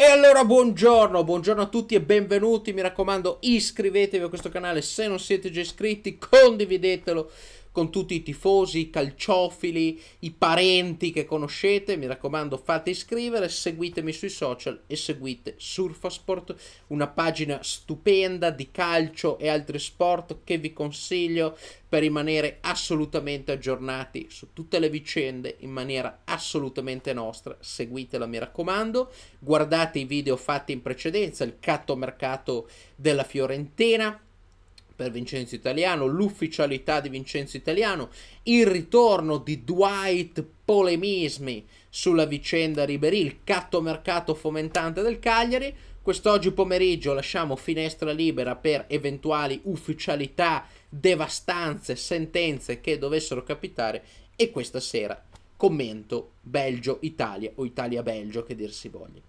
E allora buongiorno, buongiorno a tutti e benvenuti, mi raccomando iscrivetevi a questo canale se non siete già iscritti, condividetelo con tutti i tifosi, i calciofili, i parenti che conoscete. Mi raccomando, fate iscrivere, seguitemi sui social e seguite Surfasport, una pagina stupenda di calcio e altri sport che vi consiglio per rimanere assolutamente aggiornati su tutte le vicende in maniera assolutamente nostra. Seguitela, mi raccomando. Guardate i video fatti in precedenza, il cattomercato della Fiorentina per Vincenzo Italiano, l'ufficialità di Vincenzo Italiano, il ritorno di Dwight Polemismi sulla vicenda Ribery, il cattomercato fomentante del Cagliari. Quest'oggi pomeriggio lasciamo finestra libera per eventuali ufficialità, devastanze, sentenze che dovessero capitare e questa sera commento Belgio-Italia o Italia-Belgio che dir si voglia.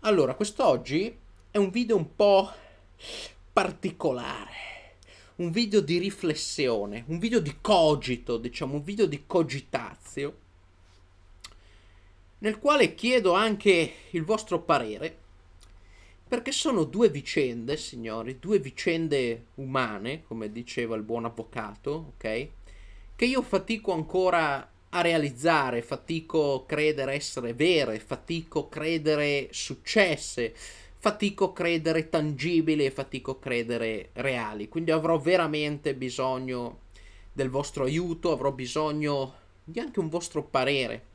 Allora, quest'oggi è un video un po' particolare un video di riflessione, un video di cogito, diciamo, un video di cogitazio, nel quale chiedo anche il vostro parere, perché sono due vicende, signori, due vicende umane, come diceva il buon avvocato, ok? Che io fatico ancora a realizzare, fatico credere essere vere, fatico credere successe fatico credere tangibili e fatico credere reali. Quindi avrò veramente bisogno del vostro aiuto, avrò bisogno di anche un vostro parere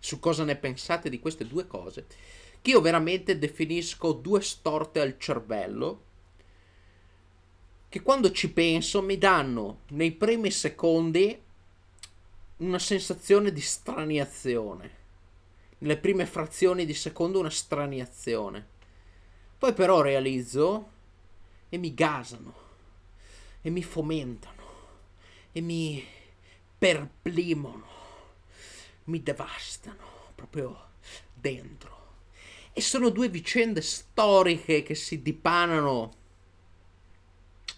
su cosa ne pensate di queste due cose, che io veramente definisco due storte al cervello, che quando ci penso mi danno nei primi secondi una sensazione di straniazione nelle prime frazioni di secondo una straniazione. Poi però realizzo e mi gasano, e mi fomentano, e mi perplimono, mi devastano proprio dentro. E sono due vicende storiche che si dipanano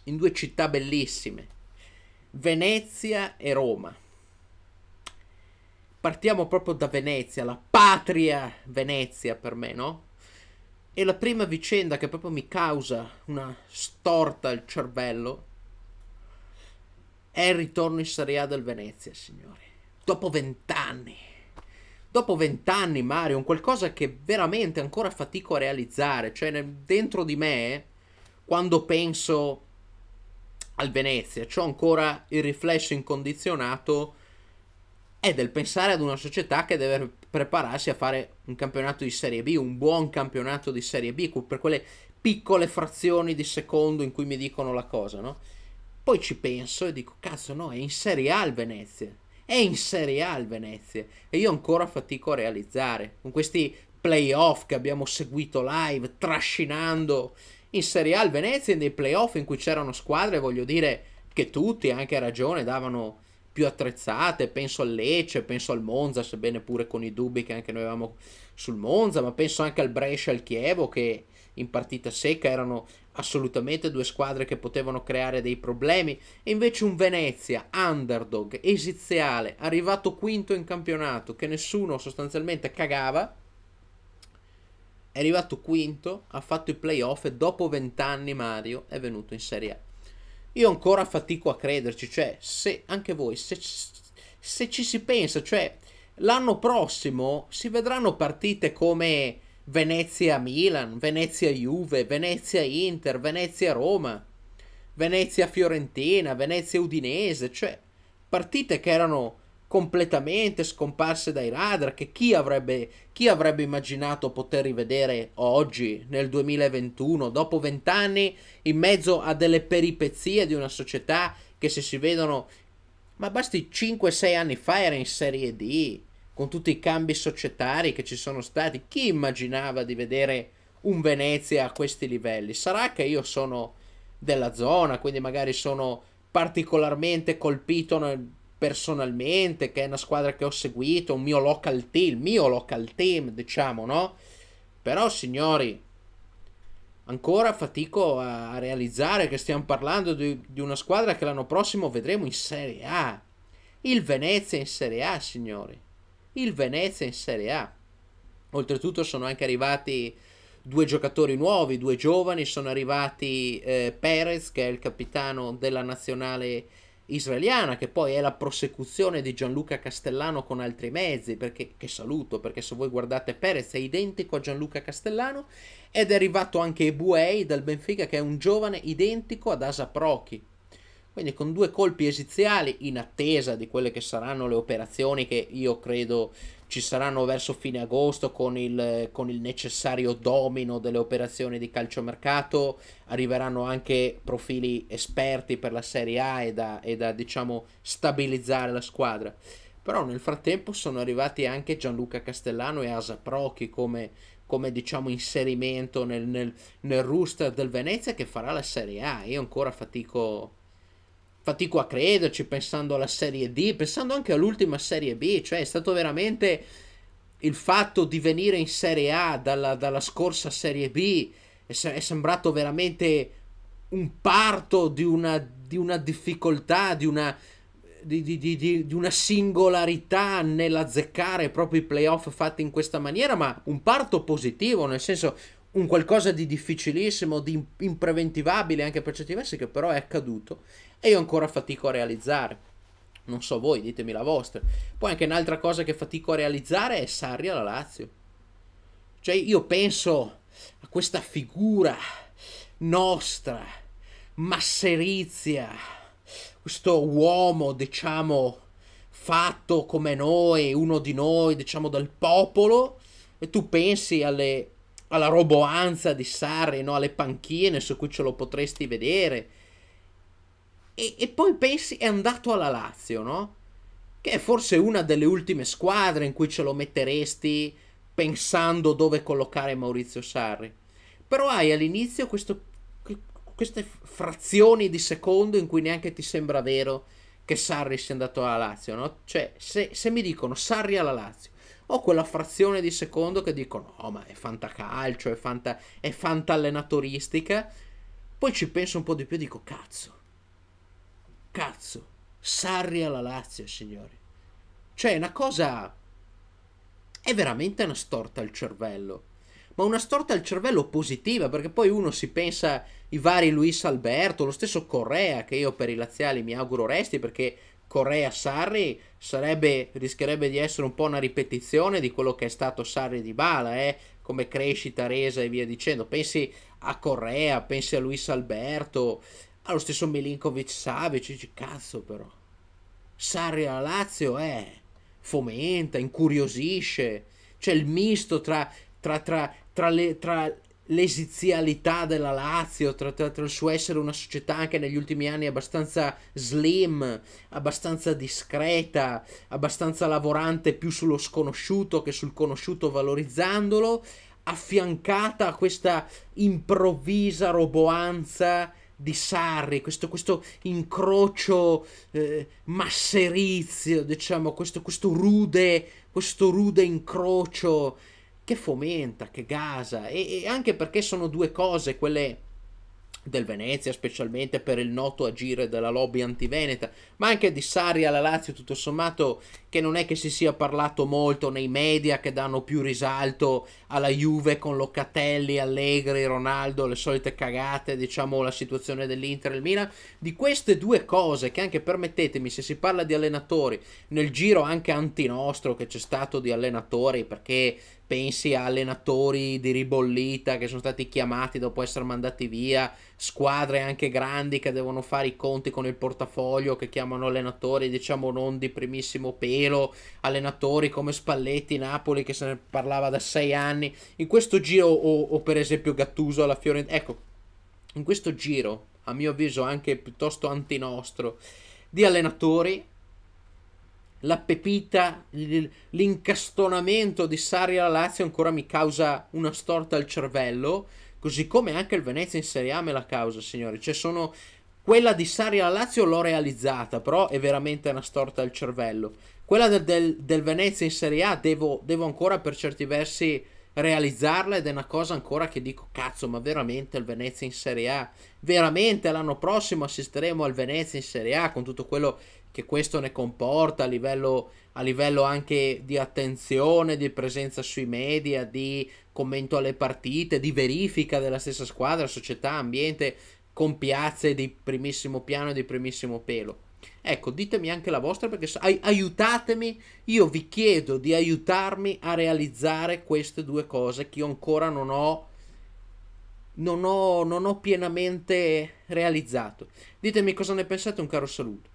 in due città bellissime, Venezia e Roma partiamo proprio da Venezia, la patria Venezia per me, no? E la prima vicenda che proprio mi causa una storta al cervello è il ritorno in Serie A del Venezia, signori. Dopo vent'anni. Dopo vent'anni, Mario, un qualcosa che veramente ancora fatico a realizzare. Cioè, dentro di me, quando penso al Venezia, ho ancora il riflesso incondizionato è del pensare ad una società che deve prepararsi a fare un campionato di Serie B, un buon campionato di Serie B, per quelle piccole frazioni di secondo in cui mi dicono la cosa, no? Poi ci penso e dico, cazzo no, è in Serie A il Venezia, è in Serie A il Venezia, e io ancora fatico a realizzare, con questi playoff che abbiamo seguito live, trascinando in Serie A il Venezia, in dei playoff in cui c'erano squadre, voglio dire, che tutti, anche a ragione, davano più attrezzate, penso al Lecce, penso al Monza, sebbene pure con i dubbi che anche noi avevamo sul Monza, ma penso anche al Brescia e al Chievo che in partita secca erano assolutamente due squadre che potevano creare dei problemi e invece un Venezia underdog esiziale arrivato quinto in campionato che nessuno sostanzialmente cagava è arrivato quinto ha fatto i playoff e dopo vent'anni Mario è venuto in Serie A io ancora fatico a crederci, cioè se anche voi, se, se ci si pensa, cioè l'anno prossimo si vedranno partite come Venezia-Milan, Venezia-Juve, Venezia-Inter, Venezia-Roma, Venezia-Fiorentina, Venezia-Udinese, cioè partite che erano completamente scomparse dai radar che chi avrebbe, chi avrebbe immaginato poter rivedere oggi nel 2021 dopo vent'anni in mezzo a delle peripezie di una società che se si vedono ma basti 5-6 anni fa era in Serie D con tutti i cambi societari che ci sono stati chi immaginava di vedere un Venezia a questi livelli sarà che io sono della zona quindi magari sono particolarmente colpito nel personalmente, che è una squadra che ho seguito, un mio local team, il mio local team, diciamo, no? Però, signori, ancora fatico a, a realizzare che stiamo parlando di, di una squadra che l'anno prossimo vedremo in Serie A. Il Venezia in Serie A, signori. Il Venezia in Serie A. Oltretutto sono anche arrivati due giocatori nuovi, due giovani, sono arrivati eh, Perez che è il capitano della nazionale israeliana, che poi è la prosecuzione di Gianluca Castellano con altri mezzi, perché, che saluto, perché se voi guardate Perez è identico a Gianluca Castellano, ed è arrivato anche Ebuei dal Benfica, che è un giovane identico ad Asa Prochi. Quindi con due colpi esiziali in attesa di quelle che saranno le operazioni che io credo ci saranno verso fine agosto con il, con il necessario domino delle operazioni di calciomercato, arriveranno anche profili esperti per la Serie A e da, e da diciamo stabilizzare la squadra. Però nel frattempo sono arrivati anche Gianluca Castellano e Asa Prochi come, come diciamo inserimento nel, nel, nel rooster del Venezia che farà la Serie A. Io ancora fatico fatico a crederci pensando alla Serie D, pensando anche all'ultima Serie B, cioè è stato veramente il fatto di venire in Serie A dalla, dalla scorsa Serie B è, è, sembrato veramente un parto di una, di una difficoltà, di una, di, di una, singolarità nell'azzeccare proprio i playoff fatti in questa maniera, ma un parto positivo, nel senso un qualcosa di difficilissimo, di impreventivabile anche per certi versi, che però è accaduto e io ancora fatico a realizzare. Non so voi, ditemi la vostra. Poi anche un'altra cosa che fatico a realizzare è Sarri alla Lazio. Cioè io penso a questa figura nostra, masserizia, questo uomo, diciamo, fatto come noi, uno di noi, diciamo, dal popolo, e tu pensi alle alla roboanza di Sarri, no? alle panchine su cui ce lo potresti vedere. E, e, poi pensi è andato alla Lazio, no? Che è forse una delle ultime squadre in cui ce lo metteresti pensando dove collocare Maurizio Sarri. Però hai all'inizio questo, queste frazioni di secondo in cui neanche ti sembra vero che Sarri sia andato alla Lazio, no? Cioè, se, se mi dicono Sarri alla Lazio, ho quella frazione di secondo che dico no, ma è fantacalcio, è, fanta, è fantallenatoristica. Poi ci penso un po' di più e dico cazzo, cazzo, Sarri alla Lazio, signori. Cioè, è una cosa... È veramente una storta al cervello ma una storta al cervello positiva, perché poi uno si pensa i vari Luis Alberto, lo stesso Correa, che io per i laziali mi auguro resti, perché Correa Sarri sarebbe, rischierebbe di essere un po' una ripetizione di quello che è stato Sarri di Bala, eh? come crescita resa e via dicendo. Pensi a Correa, pensi a Luis Alberto, allo stesso Milinkovic Savic, cazzo però. Sarri alla Lazio eh, fomenta, incuriosisce, c'è il misto tra, tra, tra, tra le, l'esizialità della Lazio, tra, tra, il suo essere una società anche negli ultimi anni abbastanza slim, abbastanza discreta, abbastanza lavorante più sullo sconosciuto che sul conosciuto valorizzandolo, affiancata a questa improvvisa roboanza di Sarri, questo, questo incrocio eh, masserizio, diciamo, questo, questo rude, questo rude incrocio che fomenta, che gasa e, e anche perché sono due cose quelle del Venezia, specialmente per il noto agire della lobby anti-veneta, ma anche di Sari alla Lazio, tutto sommato, che non è che si sia parlato molto nei media che danno più risalto alla Juve con Locatelli, Allegri, Ronaldo, le solite cagate, diciamo la situazione dell'Inter e il Milan, di queste due cose che anche permettetemi, se si parla di allenatori, nel giro anche antinostro che c'è stato di allenatori, perché pensi a allenatori di ribollita che sono stati chiamati dopo essere mandati via, squadre anche grandi che devono fare i conti con il portafoglio, che chiamano allenatori diciamo non di primissimo pelo, allenatori come Spalletti, Napoli che se ne parlava da sei anni, in questo giro o, o per esempio Gattuso alla Fiorentina, ecco, in questo giro a mio avviso anche piuttosto antinostro di allenatori la pepita, l'incastonamento di Sari alla Lazio ancora mi causa una storta al cervello, così come anche il Venezia in Serie A me la causa, signori. Cioè sono quella di Sari alla Lazio l'ho realizzata, però è veramente una storta al cervello. Quella del, del, del Venezia in Serie A devo, devo, ancora per certi versi realizzarla ed è una cosa ancora che dico cazzo ma veramente il Venezia in Serie A veramente l'anno prossimo assisteremo al Venezia in Serie A con tutto quello che questo ne comporta a livello, a livello anche di attenzione, di presenza sui media, di commento alle partite, di verifica della stessa squadra, società, ambiente, con piazze di primissimo piano e di primissimo pelo. Ecco, ditemi anche la vostra perché ai- aiutatemi, io vi chiedo di aiutarmi a realizzare queste due cose che io ancora non ho, non ho, non ho pienamente realizzato. Ditemi cosa ne pensate, un caro saluto.